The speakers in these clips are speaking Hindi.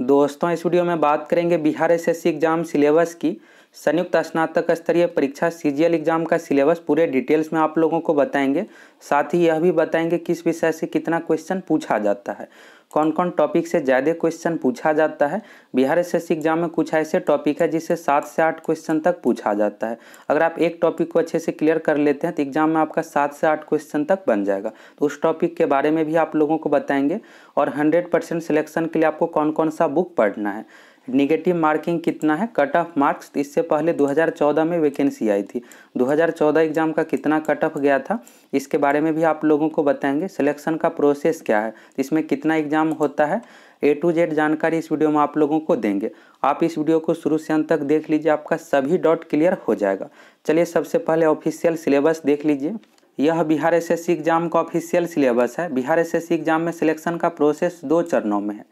दोस्तों इस वीडियो में बात करेंगे बिहार एसएससी एग्जाम सिलेबस की संयुक्त स्नातक स्तरीय परीक्षा सीजीएल एग्जाम का सिलेबस पूरे डिटेल्स में आप लोगों को बताएंगे साथ ही यह भी बताएंगे किस विषय से कितना क्वेश्चन पूछा जाता है कौन कौन टॉपिक से ज़्यादा क्वेश्चन पूछा जाता है बिहार एस एस एग्जाम में कुछ ऐसे टॉपिक है जिसे सात से आठ क्वेश्चन तक पूछा जाता है अगर आप एक टॉपिक को अच्छे से क्लियर कर लेते हैं तो एग्जाम में आपका सात से आठ क्वेश्चन तक बन जाएगा तो उस टॉपिक के बारे में भी आप लोगों को बताएंगे और हंड्रेड परसेंट सिलेक्शन के लिए आपको कौन कौन सा बुक पढ़ना है निगेटिव मार्किंग कितना है कट ऑफ मार्क्स इससे पहले 2014 में वैकेंसी आई थी 2014 एग्ज़ाम का कितना कट ऑफ गया था इसके बारे में भी आप लोगों को बताएंगे सिलेक्शन का प्रोसेस क्या है इसमें कितना एग्ज़ाम होता है ए टू जेड जानकारी इस वीडियो में आप लोगों को देंगे आप इस वीडियो को शुरू से अंत तक देख लीजिए आपका सभी डॉट क्लियर हो जाएगा चलिए सबसे पहले ऑफिशियल सिलेबस देख लीजिए यह बिहार एस एग्ज़ाम का ऑफिशियल सिलेबस है बिहार एस एग्ज़ाम में सिलेक्शन का प्रोसेस दो चरणों में है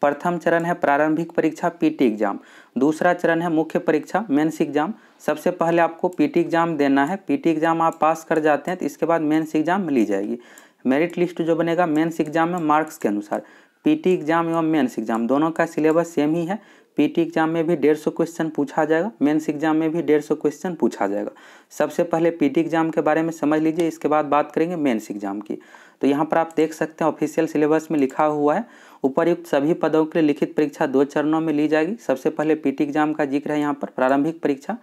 प्रथम चरण है प्रारंभिक परीक्षा पीटी एग्जाम दूसरा चरण है मुख्य परीक्षा मेन्स एग्जाम सबसे पहले आपको पीटी एग्जाम देना है पीटी एग्जाम आप पास कर जाते हैं तो इसके बाद मेन्स एग्जाम मिली जाएगी मेरिट लिस्ट जो बनेगा मेन्स एग्जाम में मार्क्स के अनुसार पीटी एग्जाम एवं मेंस एग्जाम दोनों का सिलेबस सेम ही है पीटी एग्जाम में भी डेढ़ सौ क्वेश्चन पूछा जाएगा मेन्स एग्जाम में भी डेढ़ सौ क्वेश्चन पूछा जाएगा सबसे पहले पीटी एग्जाम के बारे में समझ लीजिए इसके बाद बात करेंगे मेन्स एग्जाम की तो यहाँ पर आप देख सकते हैं ऑफिशियल सिलेबस में लिखा हुआ है उपरयुक्त सभी पदों के लिए लिखित परीक्षा दो चरणों में ली जाएगी सबसे पहले पीटी एग्जाम का जिक्र है यहाँ पर प्रारंभिक परीक्षा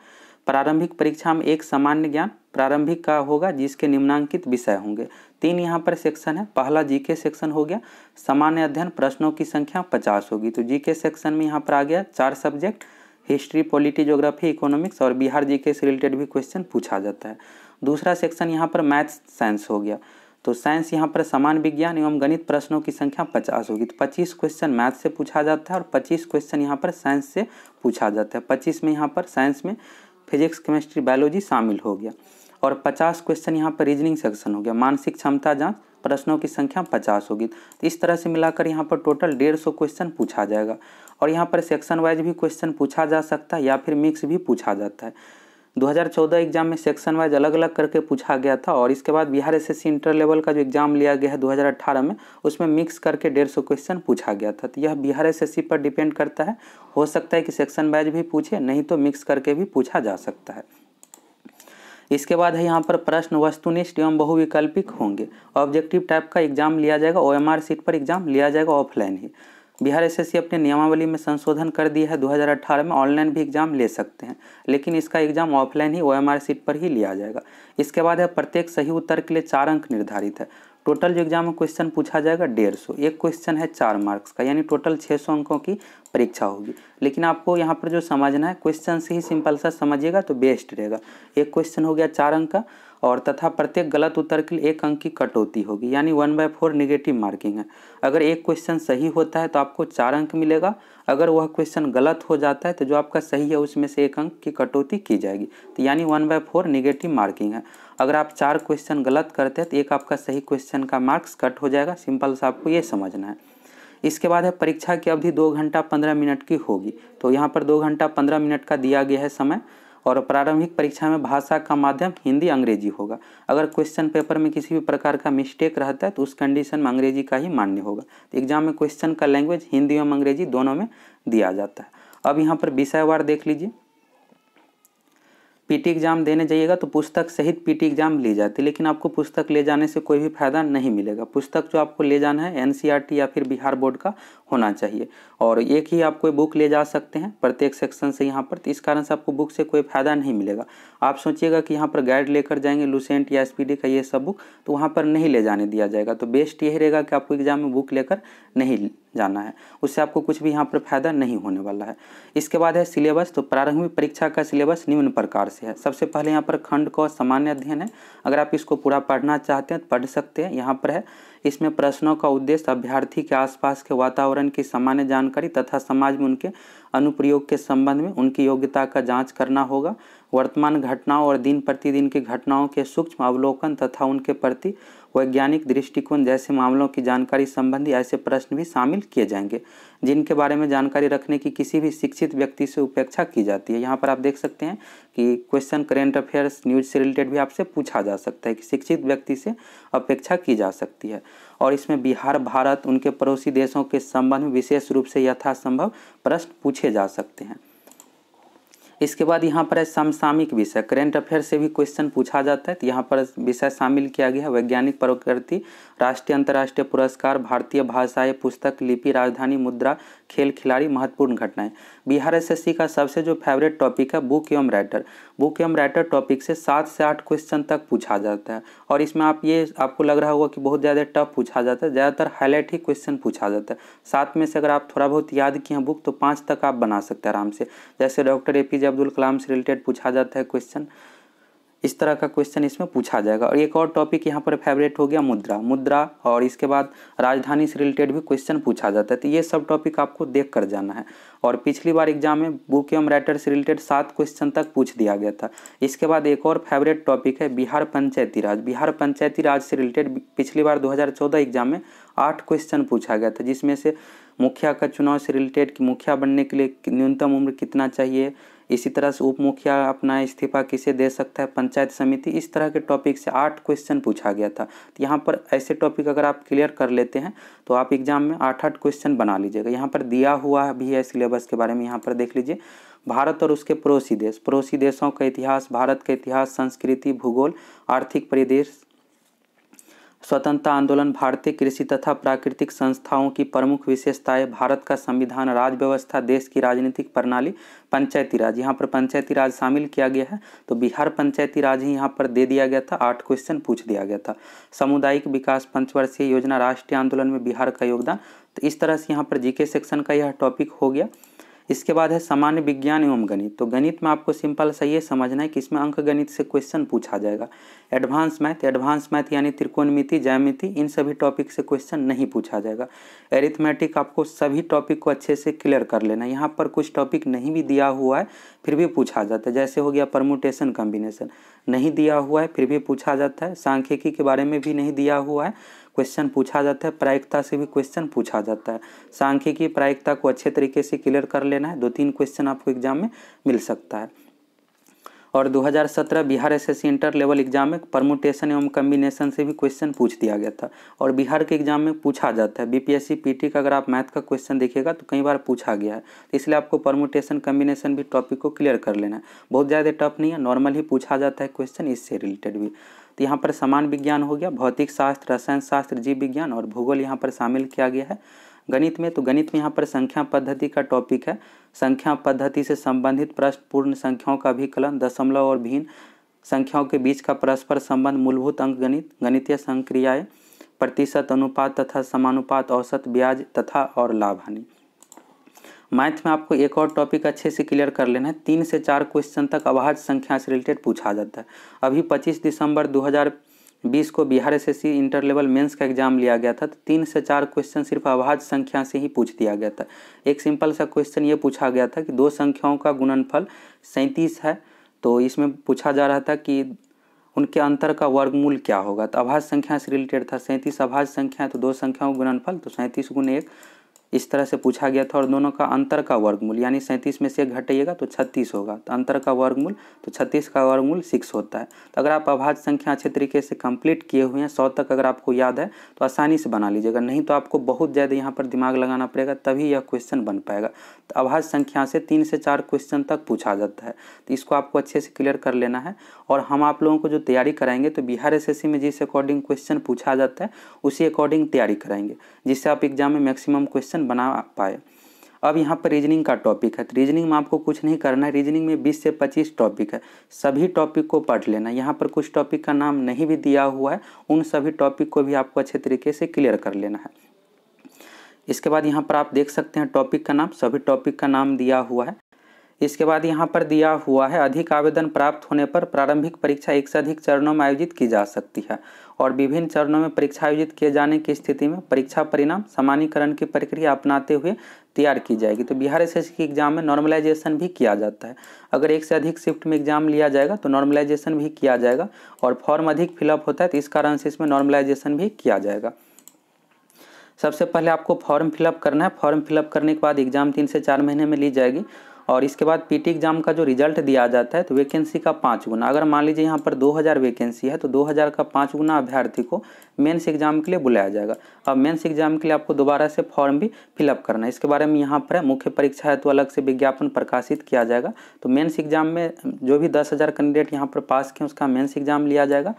प्रारंभिक परीक्षा में एक सामान्य ज्ञान प्रारंभिक का होगा जिसके निम्नांकित विषय होंगे तीन यहाँ पर सेक्शन है पहला जीके सेक्शन हो गया सामान्य अध्ययन प्रश्नों की संख्या पचास होगी तो जीके सेक्शन में यहाँ पर आ गया चार subject history polity geography economics और बिहार जीके से रिलेटेड भी क्वेश्चन पूछा जाता है दूसरा सेक्शन यहाँ पर मैथ्स साइंस हो गया तो साइंस यहाँ पर सामान्य विज्ञान एवं गणित प्रश्नों की संख्या पचास होगी तो पच्चीस क्वेश्चन मैथ से पूछा जाता है और पच्चीस क्वेश्चन यहाँ पर साइंस से पूछा जाता है पच्चीस में यहाँ पर साइंस में फिजिक्स केमिस्ट्री बायोलॉजी शामिल हो गया और पचास क्वेश्चन यहाँ पर रीजनिंग सेक्शन हो गया मानसिक क्षमता जांच प्रश्नों की संख्या पचास होगी तो इस तरह से मिलाकर यहाँ पर टोटल डेढ़ सौ क्वेश्चन पूछा जाएगा और यहाँ पर सेक्शन वाइज भी क्वेश्चन पूछा जा सकता है या फिर मिक्स भी पूछा जाता है 2014 एग्जाम में सेक्शन वाइज अलग अलग करके पूछा गया था और इसके बाद Bihar S S inter level का जो एग्जाम लिया गया है 2018 में उसमें मिक्स करके डेढ़ सौ क्वेश्चन पूछा गया था तो यह बिहार एस पर डिपेंड करता है हो सकता है कि सेक्शन वाइज भी पूछे नहीं तो मिक्स करके भी पूछा जा सकता है इसके बाद है यहाँ पर प्रश्न वस्तुनिष्ठ एवं बहुविकल्पिक होंगे ऑब्जेक्टिव टाइप का एग्जाम लिया जाएगा ओ एम सीट पर एग्जाम लिया जाएगा ऑफलाइन ही बिहार एसएससी अपने नियमावली में संशोधन कर दिया है 2018 में ऑनलाइन भी एग्जाम ले सकते हैं लेकिन इसका एग्जाम ऑफलाइन ही ओएमआर सीट पर ही लिया जाएगा इसके बाद है प्रत्येक सही उत्तर के लिए चार अंक निर्धारित है टोटल जो एग्जाम में क्वेश्चन पूछा जाएगा डेढ़ सौ एक क्वेश्चन है चार मार्क्स का यानी टोटल छः सौ अंकों की परीक्षा होगी लेकिन आपको यहाँ पर जो समझना है क्वेश्चन से ही सिंपल सा समझिएगा तो बेस्ट रहेगा एक क्वेश्चन हो गया चार अंक का और तथा प्रत्येक गलत उत्तर के लिए एक अंक की कटौती होगी यानी one by four negative marking है अगर एक क्वेश्चन सही होता है तो आपको चार अंक मिलेगा अगर वह क्वेश्चन गलत हो जाता है तो जो आपका सही है उसमें से एक अंक की कटौती की जाएगी तो यानी one by four negative marking है अगर आप चार क्वेश्चन गलत करते हैं तो एक आपका सही क्वेश्चन का मार्क्स कट हो जाएगा सिंपल सा आपको ये समझना है इसके बाद है परीक्षा की अवधि दो घंटा पंद्रह मिनट की होगी तो यहाँ पर दो घंटा पंद्रह मिनट का दिया गया है समय और प्रारंभिक परीक्षा में भाषा का माध्यम हिंदी अंग्रेजी होगा अगर क्वेश्चन पेपर में किसी भी प्रकार का मिस्टेक रहता है तो उस कंडीशन में अंग्रेजी का ही मान्य होगा तो एग्जाम में क्वेश्चन का लैंग्वेज हिंदी एवं अंग्रेजी दोनों में दिया जाता है अब यहाँ पर विषयवार देख लीजिए पीटी एग्ज़ाम देने जाइएगा तो पुस्तक सहित पीटी एग्ज़ाम ली जाती है लेकिन आपको पुस्तक ले जाने से कोई भी फायदा नहीं मिलेगा पुस्तक जो आपको ले जाना है एनसीईआरटी या फिर बिहार बोर्ड का होना चाहिए और एक ही आप कोई बुक ले जा सकते हैं प्रत्येक सेक्शन से यहाँ पर तो इस कारण से आपको बुक से कोई फ़ायदा नहीं मिलेगा आप सोचिएगा कि यहाँ पर गाइड लेकर जाएंगे लूसेंट या एस का ये सब बुक तो वहाँ पर नहीं ले जाने दिया जाएगा तो बेस्ट यही रहेगा कि आपको एग्ज़ाम में बुक लेकर नहीं जाना है उससे आपको कुछ भी यहाँ पर फायदा नहीं होने वाला है इसके बाद है सिलेबस तो प्रारंभिक परीक्षा का सिलेबस निम्न प्रकार से है सबसे पहले यहाँ पर खंड क सामान्य अध्ययन है अगर आप इसको पूरा पढ़ना चाहते हैं तो पढ़ सकते हैं यहाँ पर है इसमें प्रश्नों का उद्देश्य अभ्यर्थी के आसपास के वातावरण की सामान्य जानकारी तथा समाज में उनके अनुप्रयोग के संबंध में उनकी योग्यता का जांच करना होगा वर्तमान घटनाओं और दिन प्रतिदिन की घटनाओं के सूक्ष्म अवलोकन तथा उनके प्रति वैज्ञानिक दृष्टिकोण जैसे मामलों की जानकारी संबंधी ऐसे प्रश्न भी शामिल किए जाएंगे जिनके बारे में जानकारी रखने की किसी भी शिक्षित व्यक्ति से उपेक्षा की जाती है यहाँ पर आप देख सकते हैं कि क्वेश्चन करेंट अफेयर्स न्यूज से रिलेटेड भी आपसे पूछा जा सकता है कि शिक्षित व्यक्ति से अपेक्षा की जा सकती है और इसमें बिहार भारत उनके पड़ोसी देशों के संबंध में विशेष रूप से यथासंभव प्रश्न पूछे जा सकते हैं इसके बाद यहाँ पर है समसामिक विषय करेंट अफेयर से भी क्वेश्चन पूछा जाता है तो यहाँ पर विषय शामिल किया गया है वैज्ञानिक प्रकृति राष्ट्रीय अंतर्राष्ट्रीय पुरस्कार भारतीय भाषाएं पुस्तक लिपि राजधानी मुद्रा खेल खिलाड़ी महत्वपूर्ण घटनाएं बिहार एसएससी का सबसे जो फेवरेट टॉपिक है बुक एवं राइटर बुक एवं राइटर टॉपिक से सात से आठ क्वेश्चन तक पूछा जाता है और इसमें आप ये आपको लग रहा होगा कि बहुत ज़्यादा टफ पूछा जाता है ज़्यादातर हाईलाइट ही क्वेश्चन पूछा जाता है सात में से अगर आप थोड़ा बहुत याद किए बुक तो पाँच तक आप बना सकते हैं आराम से जैसे doctor A P J Abdul Kalam से रिलेटेड पूछा जाता है क्वेश्चन इस तरह का क्वेश्चन इसमें पूछा जाएगा और एक और टॉपिक यहाँ पर फेवरेट हो गया मुद्रा मुद्रा और इसके बाद राजधानी से रिलेटेड भी क्वेश्चन पूछा जाता है तो ये सब टॉपिक आपको देख कर जाना है और पिछली बार एग्जाम में बुक एवं राइटर से रिलेटेड सात क्वेश्चन तक पूछ दिया गया था इसके बाद एक और फेवरेट टॉपिक है बिहार पंचायती राज बिहार पंचायती राज से रिलेटेड पिछली बार दो एग्जाम में आठ क्वेश्चन पूछा गया था जिसमें से मुखिया का चुनाव से रिलेटेड कि मुखिया बनने के लिए न्यूनतम उम्र कितना चाहिए इसी तरह से उप मुखिया अपना इस्तीफा किसे दे सकता है पंचायत समिति इस तरह के टॉपिक से आठ क्वेश्चन पूछा गया था तो यहाँ पर ऐसे टॉपिक अगर आप क्लियर कर लेते हैं तो आप एग्जाम में आठ आठ क्वेश्चन बना लीजिएगा यहाँ पर दिया हुआ भी है सिलेबस के बारे में यहाँ पर देख लीजिए भारत और उसके पड़ोसी देश पड़ोसी देशों का इतिहास भारत का इतिहास संस्कृति भूगोल आर्थिक परिदेश स्वतंत्रता आंदोलन भारतीय कृषि तथा प्राकृतिक संस्थाओं की प्रमुख विशेषताएं भारत का संविधान राजव्यवस्था व्यवस्था देश की राजनीतिक प्रणाली पंचायती राज यहाँ पर पंचायती राज शामिल किया गया है तो बिहार पंचायती राज ही यहाँ पर दे दिया गया था आठ क्वेश्चन पूछ दिया गया था सामुदायिक विकास पंचवर्षीय योजना राष्ट्रीय आंदोलन में बिहार का योगदान तो इस तरह से यहाँ पर जीके सेक्शन का यह टॉपिक हो गया इसके बाद है सामान्य विज्ञान एवं गणित तो गणित में आपको सिंपल सही है समझना है कि इसमें अंक गणित से क्वेश्चन पूछा जाएगा एडवांस मैथ एडवांस मैथ यानी त्रिकोणमिति जयमिति इन सभी टॉपिक से क्वेश्चन नहीं पूछा जाएगा एरिथमेटिक आपको सभी टॉपिक को अच्छे से क्लियर कर लेना यहाँ पर कुछ टॉपिक नहीं भी दिया हुआ है फिर भी पूछा जाता है जैसे हो गया परमोटेशन कॉम्बिनेशन नहीं दिया हुआ है फिर भी पूछा जाता है सांख्यिकी के बारे में भी नहीं दिया हुआ है क्वेश्चन पूछा जाता है प्रायिकता से भी क्वेश्चन पूछा जाता है सांख्यिकी प्रायिकता को अच्छे तरीके से क्लियर कर लेना है दो तीन क्वेश्चन आपको एग्जाम में मिल सकता है और 2017 Bihar SSC inter level exam में परमुटेशन एवं कम्बिनेशन से भी क्वेश्चन पूछ दिया गया था और बिहार के एग्जाम में पूछा जाता है बीपीएससी पीटी का अगर आप मैथ का क्वेश्चन देखिएगा तो कई बार पूछा गया है तो इसलिए आपको परमुटेशन कम्बिनेशन भी टॉपिक को क्लियर कर लेना है बहुत ज़्यादा टफ नहीं है नॉर्मल ही पूछा जाता है क्वेश्चन इससे रिलेटेड भी तो यहाँ पर समान विज्ञान हो गया भौतिक शास्त्र रसायन शास्त्र जीव विज्ञान और भूगोल यहाँ पर शामिल किया गया है गणित में तो गणित में यहाँ पर संख्या पद्धति का टॉपिक है संख्या पद्धति से संबंधित प्रश्न पूर्ण संख्याओं का अभिकलन दशमलव और भिन्न संख्याओं के बीच का परस्पर संबंध मूलभूत अंक गणित गणितीय संक्रियाएँ प्रतिशत अनुपात तथा समानुपात औसत ब्याज तथा और लाभ हानि मैथ में आपको एक और टॉपिक अच्छे से क्लियर कर लेना है तीन से चार क्वेश्चन तक अभाज संख्या से रिलेटेड पूछा जाता है अभी पच्चीस दिसंबर 2020 को Bihar SSC inter level mains का एग्जाम लिया गया था तो तीन से चार क्वेश्चन सिर्फ अभाज संख्या से ही पूछ दिया गया था एक सिंपल सा क्वेश्चन ये पूछा गया था कि दो संख्याओं का गुणनफल सैंतीस है तो इसमें पूछा जा रहा था कि उनके अंतर का वर्गमूल क्या होगा तो अभाज संख्या से रिलेटेड था सैंतीस अभाज संख्या है तो दो संख्याओं गुणनफल तो सैंतीस गुण एक इस तरह से पूछा गया था और दोनों का अंतर का वर्गमूल यानी सैंतीस में से घटेगा तो छत्तीस होगा तो अंतर का वर्गमूल तो छत्तीस का वर्गमूल सिक्स होता है तो अगर आप अभाज्य संख्या अच्छे तरीके से कंप्लीट किए हुए हैं सौ तक अगर आपको याद है तो आसानी से बना लीजिएगा नहीं तो आपको बहुत ज़्यादा यहाँ पर दिमाग लगाना पड़ेगा तभी यह क्वेश्चन बन पाएगा तो अभाज्य संख्या से तीन से चार क्वेश्चन तक पूछा जाता है तो इसको आपको अच्छे से क्लियर कर लेना है और हम आप लोगों को जो तैयारी कराएंगे तो बिहार एस में जिस अकॉर्डिंग क्वेश्चन पूछा जाता है उसी अकॉर्डिंग तैयारी कराएंगे जिससे आप एग्जाम में मैक्सिमम क्वेश्चन क्वेश्चन बना पाए अब यहाँ पर रीजनिंग का टॉपिक है तो रीजनिंग में आपको कुछ नहीं करना है रीजनिंग में 20 से 25 टॉपिक है सभी टॉपिक को पढ़ लेना यहाँ पर कुछ टॉपिक का नाम नहीं भी दिया हुआ है उन सभी टॉपिक को भी आपको अच्छे तरीके से क्लियर कर लेना है इसके बाद यहाँ पर आप देख सकते हैं टॉपिक का नाम सभी टॉपिक का नाम दिया हुआ है इसके बाद यहाँ पर दिया हुआ है अधिक आवेदन प्राप्त होने पर प्रारंभिक परीक्षा एक से अधिक चरणों में आयोजित की जा सकती है और विभिन्न चरणों में परीक्षा आयोजित किए जाने की स्थिति में परीक्षा परिणाम सामान्यकरण की प्रक्रिया अपनाते हुए तैयार की जाएगी तो बिहार एस की एग्जाम में नॉर्मलाइजेशन भी किया जाता है अगर एक से अधिक शिफ्ट में एग्जाम लिया जाएगा तो नॉर्मलाइजेशन भी किया जाएगा और फॉर्म अधिक फिलअप होता है तो इस कारण से इसमें नॉर्मलाइजेशन भी किया जाएगा सबसे पहले आपको फॉर्म फिलअप करना है फॉर्म फिलअप करने के बाद एग्जाम तीन से चार महीने में ली जाएगी और इसके बाद पी एग्जाम का जो रिजल्ट दिया जाता है तो वैकेंसी का पाँच गुना अगर मान लीजिए यहाँ पर 2000 वैकेंसी है तो 2000 का पाँच गुना अभ्यर्थी को मेंस एग्जाम के लिए बुलाया जाएगा अब मेंस एग्जाम के लिए आपको दोबारा से फॉर्म भी फिलअप करना है इसके बारे में यहाँ पर मुख्य परीक्षा है तो अलग से विज्ञापन प्रकाशित किया जाएगा तो मेन्स एग्जाम में जो भी दस कैंडिडेट यहाँ पर पास किए उसका मेन्स एग्जाम लिया जाएगा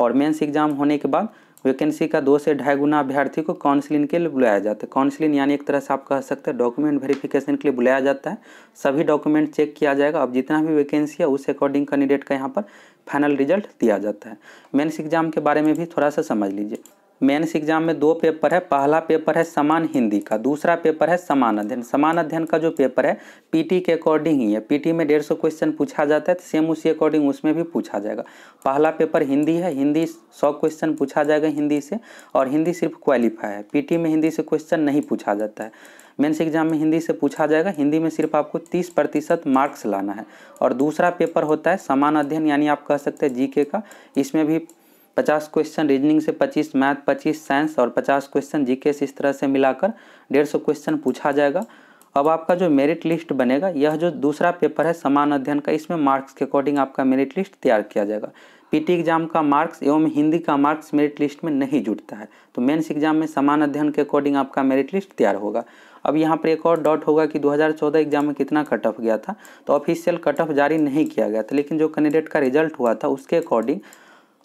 और मेन्स एग्जाम होने के बाद वैकेंसी का दो से ढाई गुना अभ्यर्थी को काउंसलिंग के लिए बुलाया जाता है काउंसलिंग यानी एक तरह से आप कह सकते हैं डॉक्यूमेंट वेरिफिकेशन के लिए बुलाया जाता है सभी डॉक्यूमेंट चेक किया जाएगा अब जितना भी वैकेंसी है उस अकॉर्डिंग कैंडिडेट का यहाँ पर फाइनल रिजल्ट दिया जाता है मेन्स एग्जाम के बारे में भी थोड़ा सा समझ लीजिए मेन्स एग्जाम में दो पेपर है पहला पेपर है समान हिंदी का दूसरा पेपर है समान अध्ययन समान अध्ययन का जो पेपर है पीटी के अकॉर्डिंग ही है पीटी में डेढ़ सौ क्वेश्चन पूछा जाता है तो सेम उसी अकॉर्डिंग उसमें भी पूछा जाएगा पहला पेपर हिंदी है हिंदी सौ क्वेश्चन पूछा जाएगा हिंदी से और हिंदी सिर्फ क्वालिफाई है पी में हिंदी से क्वेश्चन नहीं पूछा जाता है मेन्स एग्जाम में हिंदी से पूछा जाएगा हिंदी में सिर्फ आपको तीस प्रतिशत मार्क्स लाना है और दूसरा पेपर होता है समान अध्ययन यानी आप कह सकते हैं जीके का इसमें भी पचास क्वेश्चन रीजनिंग से पच्चीस मैथ पच्चीस साइंस और पचास क्वेश्चन जीके इस तरह से मिलाकर डेढ़ क्वेश्चन पूछा जाएगा अब आपका जो मेरिट लिस्ट बनेगा यह जो दूसरा पेपर है समान अध्ययन का इसमें मार्क्स के अकॉर्डिंग आपका मेरिट लिस्ट तैयार किया जाएगा पीटी एग्जाम का मार्क्स एवं हिंदी का मार्क्स मेरिट लिस्ट में नहीं जुड़ता है तो मेंस एग्जाम में समान अध्ययन के अकॉर्डिंग आपका मेरिट लिस्ट तैयार होगा अब यहाँ पर एक और डॉट होगा कि 2014 एग्जाम में कितना कट ऑफ गया था तो ऑफिशियल कट ऑफ जारी नहीं किया गया था लेकिन जो कैंडिडेट का रिजल्ट हुआ था उसके अकॉर्डिंग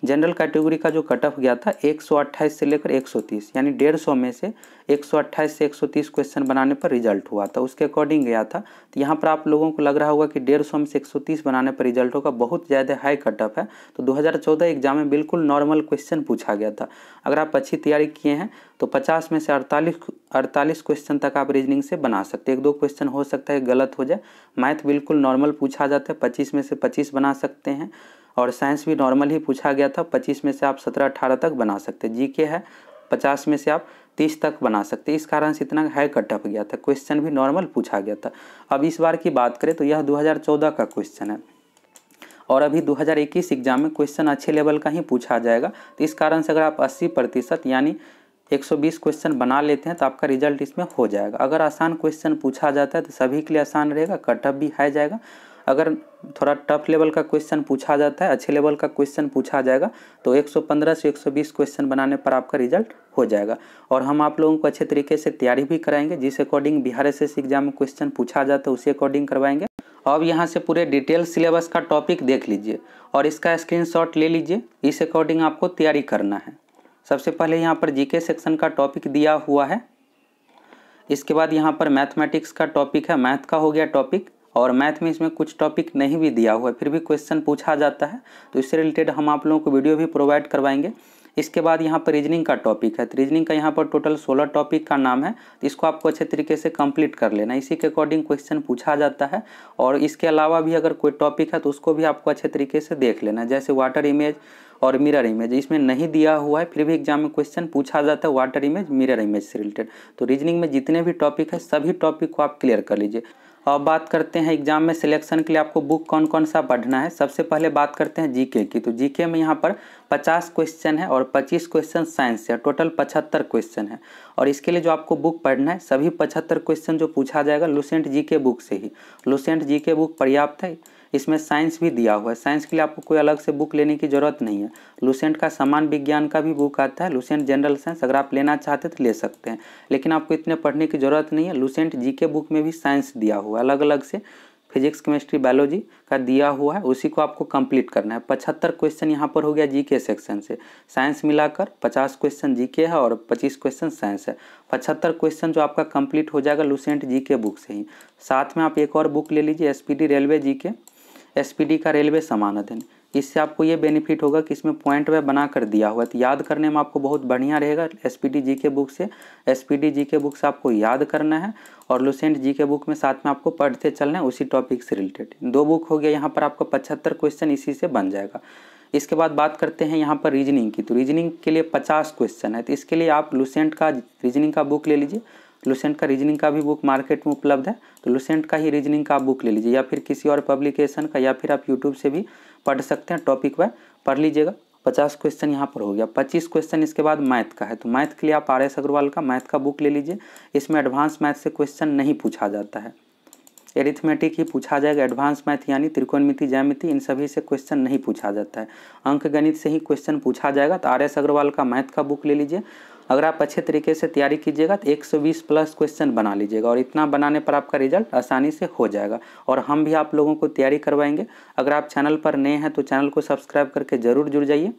जनरल कैटेगरी का जो कट ऑफ गया था एक से लेकर 130 यानी 150 में से 128 से 130 क्वेश्चन बनाने पर रिजल्ट हुआ था उसके अकॉर्डिंग गया था तो यहाँ पर आप लोगों को लग रहा होगा कि 150 में से 130 बनाने पर रिजल्ट होगा बहुत ज़्यादा हाई कट ऑफ है तो 2014 एग्जाम में बिल्कुल नॉर्मल क्वेश्चन पूछा गया था अगर आप अच्छी तैयारी किए हैं तो पचास में से अड़तालीस अड़तालीस क्वेश्चन तक आप रीजनिंग से बना सकते एक दो क्वेश्चन हो सकता है गलत हो जाए मैथ बिल्कुल नॉर्मल पूछा जाता है पच्चीस में से पच्चीस बना सकते हैं और साइंस भी नॉर्मल ही पूछा गया था पच्चीस में से आप सत्रह अठारह तक बना सकते जी के है पचास में से आप तीस तक बना सकते इस कारण से इतना हाई कट ऑफ गया था क्वेश्चन भी नॉर्मल पूछा गया था अब इस बार की बात करें तो यह 2014 का क्वेश्चन है और अभी 2021 एग्जाम में क्वेश्चन अच्छे लेवल का ही पूछा जाएगा तो इस कारण से अगर आप 80 प्रतिशत यानी 120 क्वेश्चन बना लेते हैं तो आपका रिजल्ट इसमें हो जाएगा अगर आसान क्वेश्चन पूछा जाता है तो सभी के लिए आसान रहेगा कटअप भी हाई जाएगा अगर थोड़ा टफ लेवल का क्वेश्चन पूछा जाता है अच्छे लेवल का क्वेश्चन पूछा जाएगा तो 115 से 120 क्वेश्चन बनाने पर आपका रिजल्ट हो जाएगा और हम आप लोगों को अच्छे तरीके से तैयारी भी कराएंगे जिस अकॉर्डिंग बिहार एस एग्जाम में क्वेश्चन पूछा जाता है उसी अकॉर्डिंग करवाएंगे अब यहाँ से पूरे डिटेल सिलेबस का टॉपिक देख लीजिए और इसका स्क्रीनशॉट ले लीजिए इस अकॉर्डिंग आपको तैयारी करना है सबसे पहले यहाँ पर जीके सेक्शन का टॉपिक दिया हुआ है इसके बाद यहाँ पर मैथमेटिक्स का टॉपिक है मैथ का हो गया टॉपिक और मैथ में इसमें कुछ टॉपिक नहीं भी दिया हुआ है फिर भी क्वेश्चन पूछा जाता है तो इससे रिलेटेड हम आप लोगों को वीडियो भी प्रोवाइड करवाएंगे इसके बाद यहाँ पर रीजनिंग का टॉपिक है तो रीजनिंग का यहाँ पर टोटल सोलह टॉपिक का नाम है तो इसको आपको अच्छे तरीके से कंप्लीट कर लेना इसी के अकॉर्डिंग क्वेश्चन पूछा जाता है और इसके अलावा भी अगर कोई टॉपिक है तो उसको भी आपको अच्छे तरीके से देख लेना जैसे वाटर इमेज और मिरर इमेज इसमें नहीं दिया हुआ है फिर भी एग्जाम में क्वेश्चन पूछा जाता है वाटर इमेज मिरर इमेज से रिलेटेड तो रीजनिंग में जितने भी टॉपिक है सभी टॉपिक को आप क्लियर कर लीजिए अब बात करते हैं एग्जाम में सिलेक्शन के लिए आपको बुक कौन कौन सा पढ़ना है सबसे पहले बात करते हैं जीके की तो जीके में यहाँ पर 50 क्वेश्चन है और 25 क्वेश्चन साइंस से टोटल 75 क्वेश्चन है और इसके लिए जो आपको बुक पढ़ना है सभी 75 क्वेश्चन जो पूछा जाएगा लुसेंट जीके बुक से ही लुसेंट जी बुक पर्याप्त है इसमें साइंस भी दिया हुआ है साइंस के लिए आपको कोई अलग से बुक लेने की ज़रूरत नहीं है लूसेंट का सामान विज्ञान का भी बुक आता है लूसेंट जनरल साइंस अगर आप लेना चाहते तो ले सकते हैं लेकिन आपको इतने पढ़ने की ज़रूरत नहीं है लूसेंट जी के बुक में भी साइंस दिया हुआ है अलग अलग से फिजिक्स केमिस्ट्री बायोलॉजी का दिया हुआ है उसी को आपको कंप्लीट करना है पचहत्तर क्वेश्चन यहाँ पर हो गया जीके सेक्शन से साइंस मिलाकर पचास क्वेश्चन जीके है और पच्चीस क्वेश्चन साइंस है पचहत्तर क्वेश्चन जो आपका कंप्लीट हो जाएगा लूसेंट जीके बुक से ही साथ में आप एक और बुक ले लीजिए एसपीडी रेलवे जीके एसपीडी का रेलवे समान समानाधन इससे आपको ये बेनिफिट होगा कि इसमें पॉइंट वे बना कर दिया हुआ है तो याद करने में आपको बहुत बढ़िया रहेगा एस पी जी के बुक से एस पी जी के बुक से आपको याद करना है और लुसेंट जी के बुक में साथ में आपको पढ़ते चलना है उसी टॉपिक से रिलेटेड दो बुक हो गया यहाँ पर आपका पचहत्तर क्वेश्चन इसी से बन जाएगा इसके बाद बात करते हैं यहाँ पर रीजनिंग की तो रीजनिंग के लिए पचास क्वेश्चन है तो इसके लिए आप लुसेंट का रीजनिंग का बुक ले लीजिए लुसेंट का रीजनिंग का भी बुक मार्केट में उपलब्ध है तो लुसेंट का ही रीजनिंग का बुक ले लीजिए या फिर किसी और पब्लिकेशन का या फिर आप यूट्यूब से भी पढ़ सकते हैं टॉपिक वाइज पढ़ लीजिएगा पचास क्वेश्चन यहाँ पर हो गया पच्चीस क्वेश्चन इसके बाद मैथ का है तो मैथ के लिए आप आर एस अग्रवाल का मैथ का बुक ले लीजिए इसमें एडवांस मैथ से क्वेश्चन नहीं पूछा जाता है एरिथमेटिक ही पूछा जाएगा एडवांस मैथ यानी त्रिकोणमिति ज्यामिति इन सभी से क्वेश्चन नहीं पूछा जाता है अंक गणित से ही क्वेश्चन पूछा जाएगा तो आर एस अग्रवाल का मैथ का बुक ले लीजिए अगर आप अच्छे तरीके से तैयारी कीजिएगा तो 120 प्लस क्वेश्चन बना लीजिएगा और इतना बनाने पर आपका रिजल्ट आसानी से हो जाएगा और हम भी आप लोगों को तैयारी करवाएंगे अगर आप चैनल पर नए हैं तो चैनल को सब्सक्राइब करके ज़रूर जुड़ जाइए